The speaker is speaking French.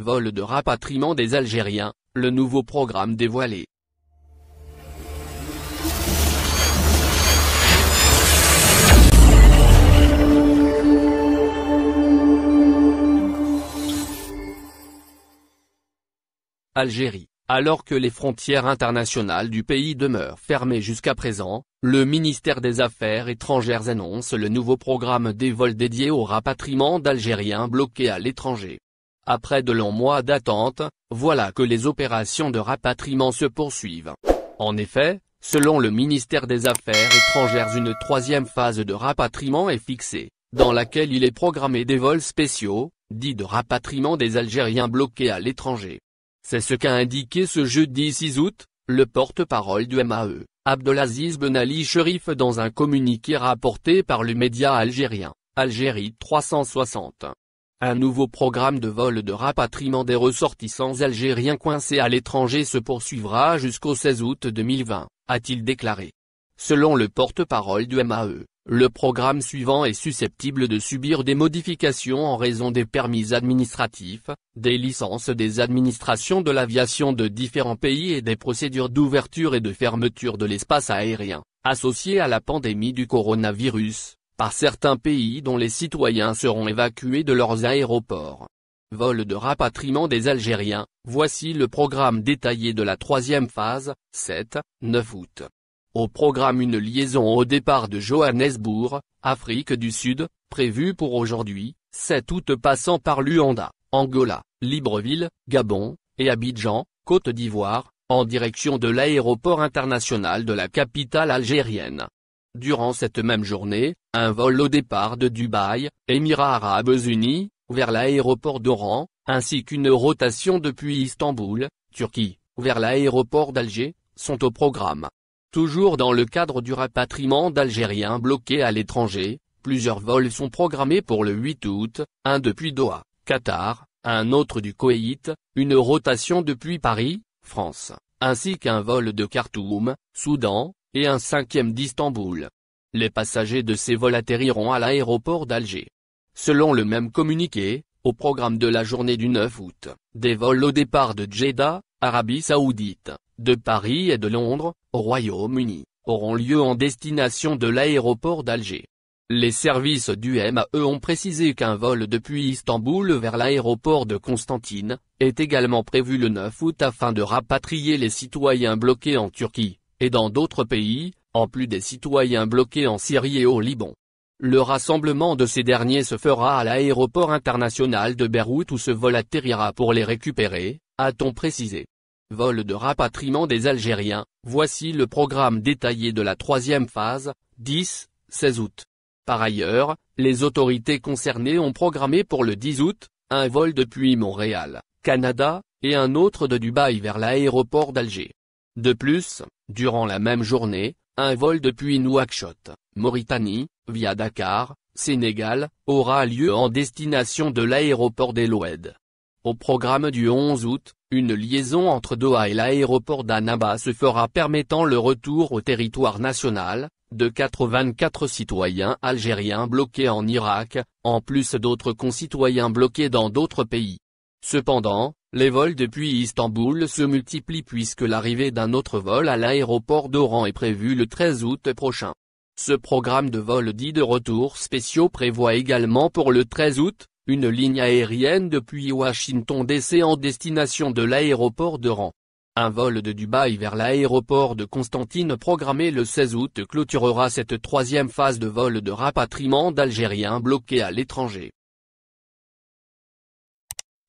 Vol de rapatriement des Algériens, le nouveau programme dévoilé. Algérie. Alors que les frontières internationales du pays demeurent fermées jusqu'à présent, le ministère des Affaires étrangères annonce le nouveau programme des vols dédiés au rapatriement d'Algériens bloqués à l'étranger. Après de longs mois d'attente, voilà que les opérations de rapatriement se poursuivent. En effet, selon le ministère des Affaires étrangères une troisième phase de rapatriement est fixée, dans laquelle il est programmé des vols spéciaux, dits de rapatriement des Algériens bloqués à l'étranger. C'est ce qu'a indiqué ce jeudi 6 août, le porte-parole du MAE, Abdelaziz Ben Ali Sherif dans un communiqué rapporté par le média algérien, Algérie 360. Un nouveau programme de vol de rapatriement des ressortissants algériens coincés à l'étranger se poursuivra jusqu'au 16 août 2020, a-t-il déclaré. Selon le porte-parole du MAE, le programme suivant est susceptible de subir des modifications en raison des permis administratifs, des licences des administrations de l'aviation de différents pays et des procédures d'ouverture et de fermeture de l'espace aérien, associées à la pandémie du coronavirus par certains pays dont les citoyens seront évacués de leurs aéroports. Vol de rapatriement des Algériens, voici le programme détaillé de la troisième phase, 7, 9 août. Au programme une liaison au départ de Johannesburg, Afrique du Sud, prévue pour aujourd'hui, 7 août passant par Luanda, Angola, Libreville, Gabon, et Abidjan, Côte d'Ivoire, en direction de l'aéroport international de la capitale algérienne. Durant cette même journée, un vol au départ de Dubaï, Émirats Arabes Unis, vers l'aéroport d'Oran, ainsi qu'une rotation depuis Istanbul, Turquie, vers l'aéroport d'Alger, sont au programme. Toujours dans le cadre du rapatriement d'Algériens bloqués à l'étranger, plusieurs vols sont programmés pour le 8 août, un depuis Doha, Qatar, un autre du Koweït, une rotation depuis Paris, France, ainsi qu'un vol de Khartoum, Soudan, et un cinquième d'Istanbul. Les passagers de ces vols atterriront à l'aéroport d'Alger. Selon le même communiqué, au programme de la journée du 9 août, des vols au départ de Jeddah, Arabie Saoudite, de Paris et de Londres, au Royaume-Uni, auront lieu en destination de l'aéroport d'Alger. Les services du MAE ont précisé qu'un vol depuis Istanbul vers l'aéroport de Constantine, est également prévu le 9 août afin de rapatrier les citoyens bloqués en Turquie et dans d'autres pays, en plus des citoyens bloqués en Syrie et au Liban. Le rassemblement de ces derniers se fera à l'aéroport international de Beyrouth où ce vol atterrira pour les récupérer, a-t-on précisé. Vol de rapatriement des Algériens, voici le programme détaillé de la troisième phase, 10, 16 août. Par ailleurs, les autorités concernées ont programmé pour le 10 août, un vol depuis Montréal, Canada, et un autre de Dubaï vers l'aéroport d'Alger. De plus, Durant la même journée, un vol depuis Nouakchott, Mauritanie, via Dakar, Sénégal, aura lieu en destination de l'aéroport d'Eloued. Au programme du 11 août, une liaison entre Doha et l'aéroport d'Anaba se fera permettant le retour au territoire national, de 84 citoyens algériens bloqués en Irak, en plus d'autres concitoyens bloqués dans d'autres pays. Cependant, les vols depuis Istanbul se multiplient puisque l'arrivée d'un autre vol à l'aéroport d'Oran est prévue le 13 août prochain. Ce programme de vols dits de retour spéciaux prévoit également pour le 13 août, une ligne aérienne depuis Washington DC en destination de l'aéroport d'Oran. Un vol de Dubaï vers l'aéroport de Constantine programmé le 16 août clôturera cette troisième phase de vol de rapatriement d'Algériens bloqués à l'étranger.